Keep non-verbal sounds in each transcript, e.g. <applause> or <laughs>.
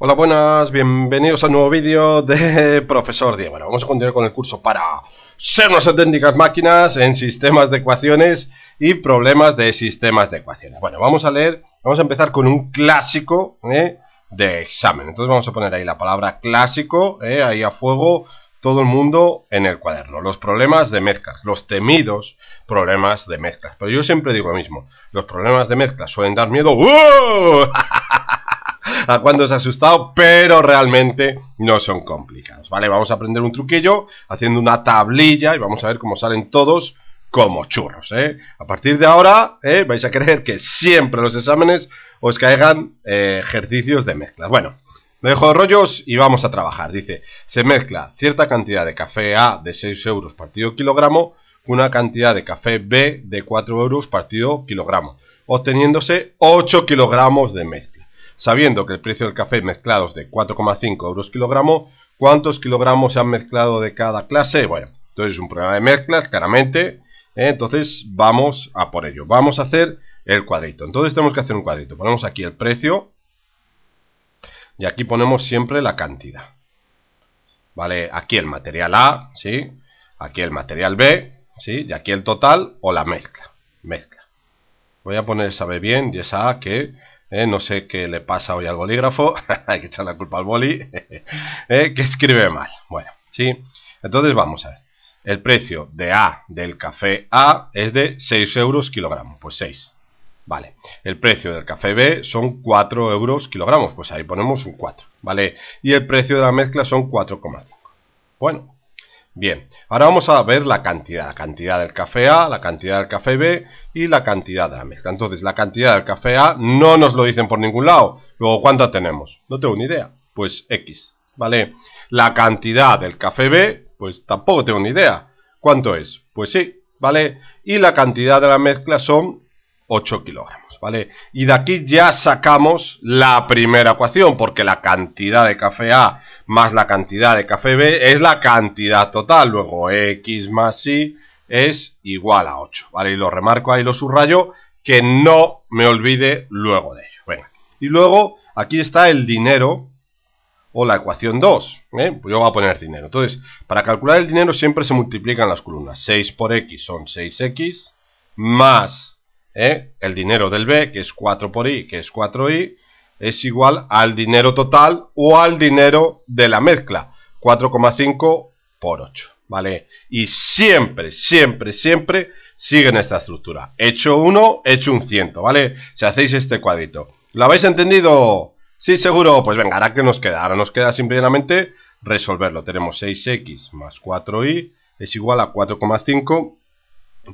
Hola, buenas, bienvenidos a un nuevo vídeo de <laughs> Profesor Diego. Bueno, vamos a continuar con el curso para ser unas auténticas máquinas en sistemas de ecuaciones y problemas de sistemas de ecuaciones. Bueno, vamos a leer, vamos a empezar con un clásico ¿eh? de examen. Entonces vamos a poner ahí la palabra clásico, ¿eh? ahí a fuego, todo el mundo en el cuaderno. Los problemas de mezclas, los temidos problemas de mezclas. Pero yo siempre digo lo mismo, los problemas de mezclas suelen dar miedo. ¡Uh! <laughs> a os ha asustado, pero realmente no son complicados, ¿vale? Vamos a aprender un truquillo haciendo una tablilla y vamos a ver cómo salen todos como churros, ¿eh? A partir de ahora, ¿eh? vais a creer que siempre los exámenes os caigan eh, ejercicios de mezcla. Bueno, me dejo de rollos y vamos a trabajar. Dice, se mezcla cierta cantidad de café A de 6 euros partido kilogramo una cantidad de café B de 4 euros partido kilogramo, obteniéndose 8 kilogramos de mezcla sabiendo que el precio del café mezclado es de 4,5 euros kilogramo, ¿cuántos kilogramos se han mezclado de cada clase? Bueno, entonces es un problema de mezclas, claramente. ¿Eh? Entonces vamos a por ello. Vamos a hacer el cuadrito. Entonces tenemos que hacer un cuadrito. Ponemos aquí el precio. Y aquí ponemos siempre la cantidad. ¿Vale? Aquí el material A, ¿sí? Aquí el material B, ¿sí? Y aquí el total o la mezcla. Mezcla. Voy a poner esa bien y esa A que ¿eh? no sé qué le pasa hoy al bolígrafo, <laughs> hay que echar la culpa al boli, <laughs> ¿eh? que escribe mal. Bueno, sí, entonces vamos a ver. El precio de A del café A es de 6 euros kilogramo, pues 6. Vale, el precio del café B son 4 euros kilogramos, pues ahí ponemos un 4, ¿vale? Y el precio de la mezcla son 4,5. Bueno, Bien, ahora vamos a ver la cantidad, la cantidad del café A, la cantidad del café B y la cantidad de la mezcla. Entonces, la cantidad del café A no nos lo dicen por ningún lado. Luego, ¿cuánta tenemos? No tengo ni idea. Pues X, ¿vale? La cantidad del café B, pues tampoco tengo ni idea. ¿Cuánto es? Pues sí, ¿vale? Y la cantidad de la mezcla son 8 kilogramos, ¿vale? Y de aquí ya sacamos la primera ecuación, porque la cantidad de café A más la cantidad de café B es la cantidad total. Luego X más Y es igual a 8, ¿vale? Y lo remarco ahí, lo subrayo, que no me olvide luego de ello. Venga. Y luego aquí está el dinero o la ecuación 2. ¿eh? yo voy a poner dinero. Entonces, para calcular el dinero siempre se multiplican las columnas. 6 por X son 6X más ¿eh? el dinero del B, que es 4 por I, que es 4I, es igual al dinero total o al dinero de la mezcla, 4,5 por 8, ¿vale? Y siempre, siempre, siempre siguen esta estructura. Hecho 1, hecho un ciento, ¿vale? Si hacéis este cuadrito. ¿Lo habéis entendido? Sí, seguro. Pues venga, ahora que nos queda. Ahora nos queda simplemente resolverlo. Tenemos 6x más 4y es igual a 4,5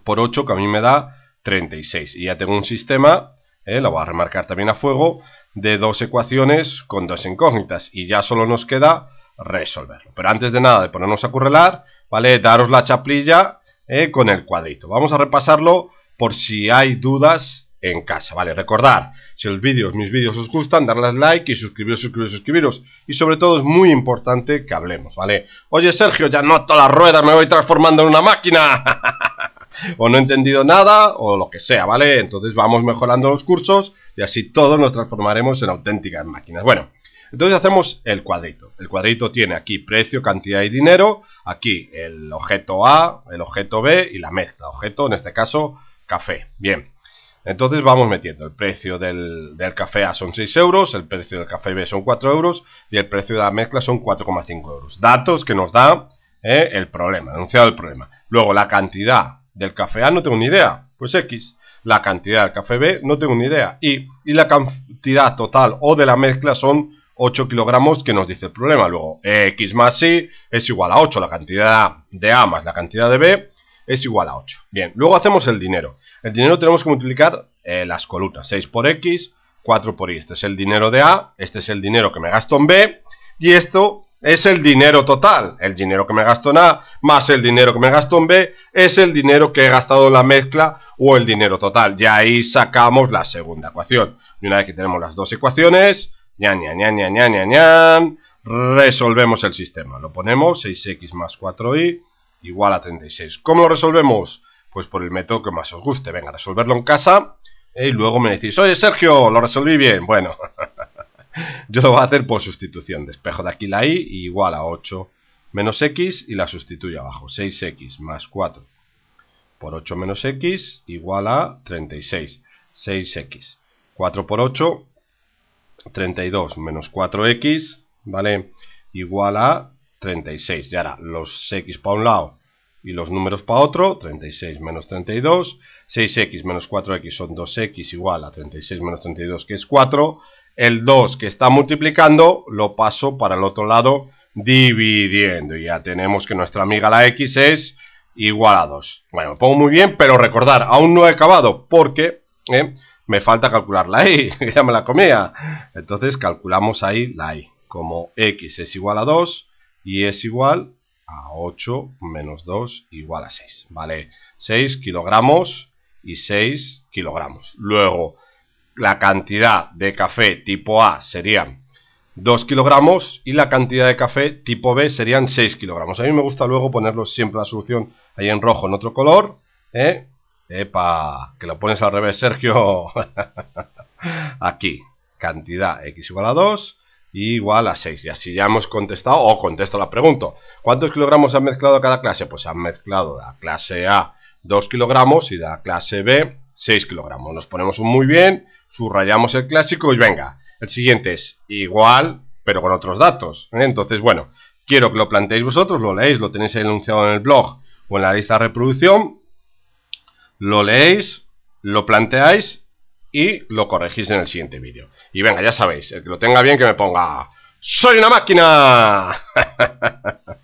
por 8, que a mí me da 36. Y ya tengo un sistema, eh, lo voy a remarcar también a fuego, de dos ecuaciones con dos incógnitas. Y ya solo nos queda resolverlo. Pero antes de nada, de ponernos a currelar, ¿vale? Daros la chaplilla eh, con el cuadrito. Vamos a repasarlo por si hay dudas en casa, ¿vale? Recordar, si los vídeos, mis vídeos os gustan, darles like y suscribiros, suscribiros, suscribiros. Y sobre todo es muy importante que hablemos, ¿vale? Oye, Sergio, ya no todas las ruedas, me voy transformando en una máquina. <laughs> <laughs> o no he entendido nada, o lo que sea, ¿vale? Entonces vamos mejorando los cursos y así todos nos transformaremos en auténticas máquinas. Bueno, entonces hacemos el cuadrito. El cuadrito tiene aquí precio, cantidad y dinero, aquí el objeto A, el objeto B y la mezcla. Objeto, en este caso, café. Bien. Entonces vamos metiendo el precio del, café A son 6 euros, el precio del café B son 4 euros y el precio de la mezcla son 4,5 euros. Datos que nos da eh, el problema, anunciado el problema. Luego la cantidad del café A no tengo ni idea, pues X. La cantidad del café B no tengo ni idea. Y, la cantidad total o de la mezcla son 8 kilogramos que nos dice el problema. Luego, X más Y es igual a 8. La cantidad de A más la cantidad de B es igual a 8. Bien, luego hacemos el dinero. El dinero tenemos que multiplicar eh, las colutas 6 por X, 4 por Y. Este es el dinero de A, este es el dinero que me gasto en B. Y esto es el dinero total. El dinero que me gasto en A más el dinero que me gasto en B es el dinero que he gastado en la mezcla o el dinero total. Y ahí sacamos la segunda ecuación. Y una vez que tenemos las dos ecuaciones, ñan, resolvemos el sistema. Lo ponemos 6x más 4y igual a 36. ¿Cómo lo resolvemos? Pues por el método que más os guste. Venga, resolverlo en casa y luego me decís, oye Sergio, lo resolví bien. Bueno, <laughs> Yo lo voy a hacer por sustitución. Despejo de aquí la i igual a 8 menos x y la sustituyo abajo. 6x más 4 por 8 menos x igual a 36. 6x. 4 por 8, 32 menos 4x, ¿vale? Igual a 36. Y ahora los x para un lado y los números para otro, 36 menos 32, 6x menos 4x son 2x igual a 36 menos 32 que es 4, el 2 que está multiplicando lo paso para el otro lado dividiendo. Y ya tenemos que nuestra amiga la x es igual a 2. Bueno, me pongo muy bien, pero recordar, aún no he acabado porque eh, me falta calcular la y, <laughs> ya me la comía. Entonces calculamos ahí la y, como x es igual a 2 y es igual a 8 menos 2 igual a 6. Vale, 6 kilogramos y 6 kilogramos. Luego, la cantidad de café tipo A serían 2 kilogramos y la cantidad de café tipo B serían 6 kilogramos. A mí me gusta luego ponerlo siempre la solución ahí en rojo, en otro color. ¿eh? Epa, que lo pones al revés, Sergio. <laughs> Aquí, cantidad x igual a 2 igual a 6. Y así ya hemos contestado o contesto la pregunta. ¿Cuántos kilogramos han mezclado cada clase? Pues han mezclado la clase A 2 kilogramos y la clase B 6 kilogramos. Nos ponemos un muy bien, subrayamos el clásico y venga, el siguiente es igual, pero con otros datos. ¿eh? Entonces, bueno, quiero que lo planteéis vosotros, lo leéis, lo tenéis enunciado en el blog o en la lista de reproducción, lo leéis, lo planteáis y lo corregís en el siguiente vídeo. Y venga, ya sabéis, el que lo tenga bien que me ponga... ¡Soy una máquina! <laughs>